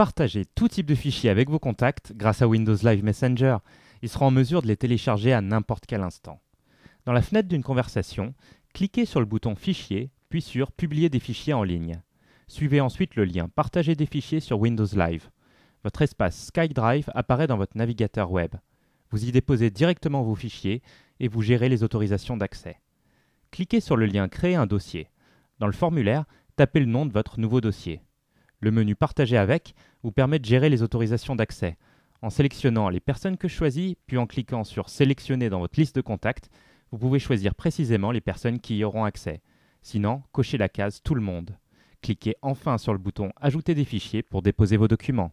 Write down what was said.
Partagez tout type de fichiers avec vos contacts grâce à Windows Live Messenger. Ils seront en mesure de les télécharger à n'importe quel instant. Dans la fenêtre d'une conversation, cliquez sur le bouton Fichier, puis sur Publier des fichiers en ligne. Suivez ensuite le lien Partager des fichiers sur Windows Live. Votre espace SkyDrive apparaît dans votre navigateur web. Vous y déposez directement vos fichiers et vous gérez les autorisations d'accès. Cliquez sur le lien Créer un dossier. Dans le formulaire, tapez le nom de votre nouveau dossier. Le menu Partager avec vous permet de gérer les autorisations d'accès. En sélectionnant les personnes que je choisis, puis en cliquant sur Sélectionner dans votre liste de contacts, vous pouvez choisir précisément les personnes qui y auront accès. Sinon, cochez la case Tout le monde. Cliquez enfin sur le bouton Ajouter des fichiers pour déposer vos documents.